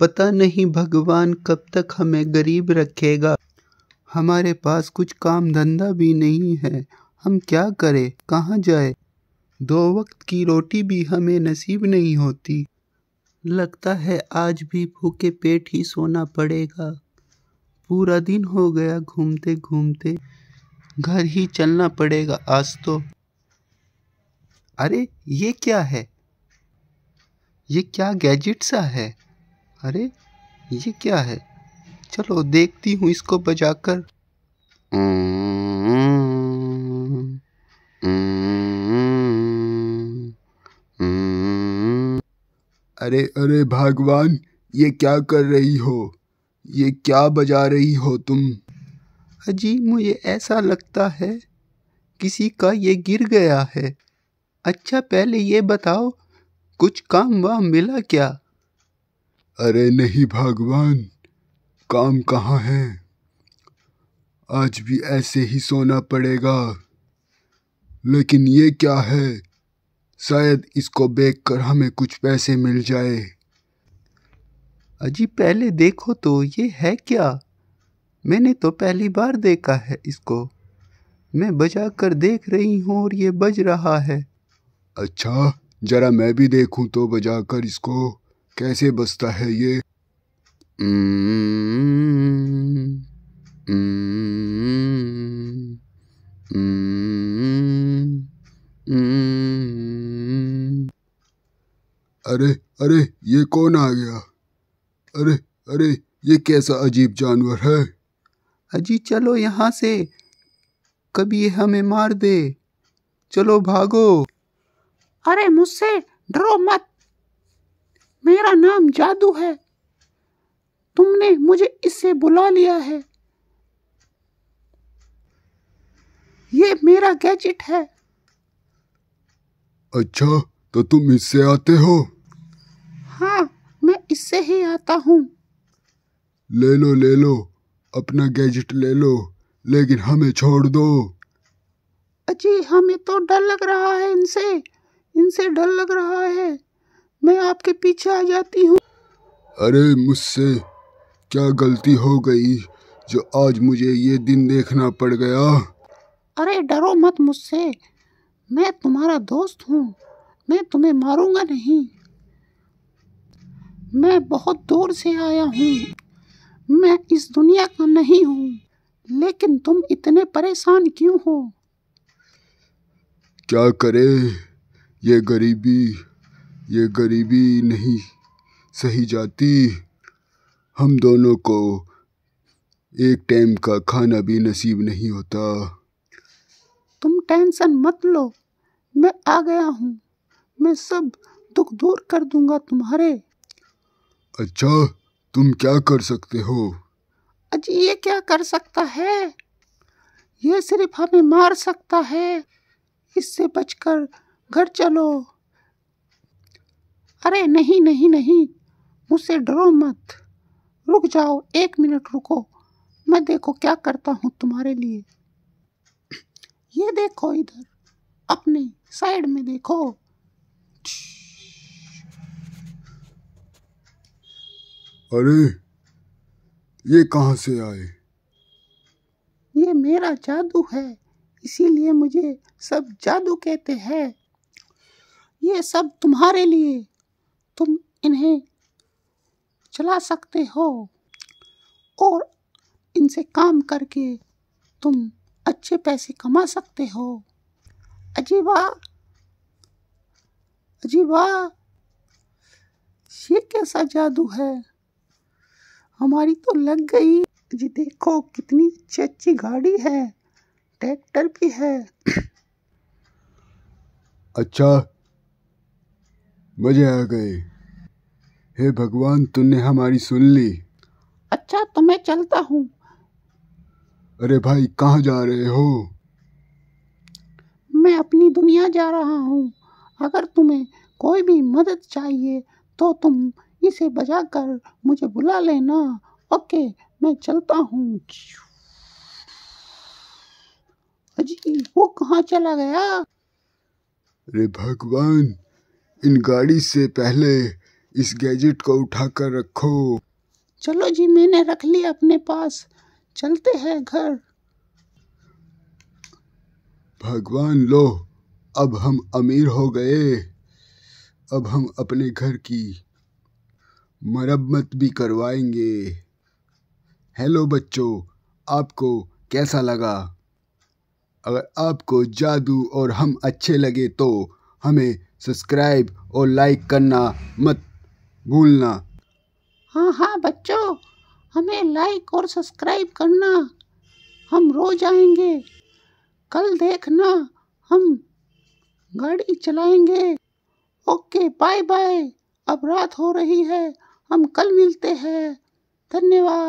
पता नहीं भगवान कब तक हमें गरीब रखेगा हमारे पास कुछ काम धंधा भी नहीं है हम क्या करें कहाँ जाए दो वक्त की रोटी भी हमें नसीब नहीं होती लगता है आज भी भूखे पेट ही सोना पड़ेगा पूरा दिन हो गया घूमते घूमते घर ही चलना पड़ेगा आज तो अरे ये क्या है ये क्या गैजेट सा है अरे ये क्या है चलो देखती हूँ इसको बजाकर अरे अरे भगवान ये क्या कर रही हो ये क्या बजा रही हो तुम अजी मुझे ऐसा लगता है किसी का ये गिर गया है अच्छा पहले ये बताओ कुछ काम वाम मिला क्या अरे नहीं भगवान काम कहाँ है आज भी ऐसे ही सोना पड़ेगा लेकिन ये क्या है शायद इसको बेच कर हमें कुछ पैसे मिल जाए अजी पहले देखो तो ये है क्या मैंने तो पहली बार देखा है इसको मैं बजा कर देख रही हूँ और ये बज रहा है अच्छा जरा मैं भी देखूं तो बजाकर इसको कैसे बसता है ये अरे अरे ये कौन आ गया अरे अरे ये कैसा अजीब जानवर है अजी चलो यहाँ से कभी ये हमें मार दे चलो भागो अरे मुझसे डरो मत मेरा नाम जादू है तुमने मुझे इससे बुला लिया है ये मेरा गैजेट है अच्छा तो तुम इससे आते हो हाँ मैं इससे ही आता हूँ ले लो ले लो अपना गैजेट ले लो लेकिन हमें छोड़ दो अजी हमें तो डर लग रहा है इनसे इनसे डर लग रहा है मैं आपके पीछे आ जाती हूँ अरे मुझसे क्या गलती हो गई जो आज मुझे ये दिन देखना पड़ गया अरे डरो मत मुझसे मैं तुम्हारा दोस्त हूँ मैं तुम्हें मारूंगा नहीं मैं बहुत दूर से आया हूँ मैं इस दुनिया का नहीं हूँ लेकिन तुम इतने परेशान क्यों हो क्या करें ये गरीबी ये गरीबी नहीं सही जाती हम दोनों को एक टाइम का खाना भी नसीब नहीं होता तुम टेंशन मत लो मैं आ गया हूँ मैं सब दुख दूर कर दूंगा तुम्हारे अच्छा तुम क्या कर सकते हो अजी ये क्या कर सकता है ये सिर्फ हमें मार सकता है इससे बचकर घर चलो अरे नहीं नहीं नहीं मुझसे डरो मत रुक जाओ एक मिनट रुको मैं देखो क्या करता हूँ तुम्हारे लिए ये देखो इधर अपने साइड में देखो अरे ये कहाँ से आए ये मेरा जादू है इसीलिए मुझे सब जादू कहते हैं ये सब तुम्हारे लिए तुम इन्हें चला सकते हो और इनसे काम करके तुम अच्छे पैसे कमा सकते हो अजीबा अजीबा ये कैसा जादू है हमारी तो लग गई जी देखो कितनी अच्छी अच्छी गाड़ी है ट्रैक्टर भी है अच्छा मजे आ गए हे भगवान तुमने हमारी सुन ली अच्छा तो मैं चलता हूँ अरे भाई कहाँ जा रहे हो मैं अपनी दुनिया जा रहा हूँ अगर तुम्हें कोई भी मदद चाहिए तो तुम इसे बजा कर मुझे बुला लेना ओके मैं चलता हूँ अजी वो कहाँ चला गया अरे भगवान इन गाड़ी से पहले इस गैजेट को उठा कर रखो चलो जी मैंने रख लिया अपने पास चलते हैं घर भगवान लो अब हम अमीर हो गए अब हम अपने घर की मरम्मत भी करवाएंगे हेलो बच्चों आपको कैसा लगा अगर आपको जादू और हम अच्छे लगे तो हमें सब्सक्राइब और लाइक करना मत भूलना हाँ हाँ बच्चों हमें लाइक और सब्सक्राइब करना हम रोज आएंगे कल देखना हम गाड़ी चलाएंगे ओके बाय बाय अब रात हो रही है हम कल मिलते हैं धन्यवाद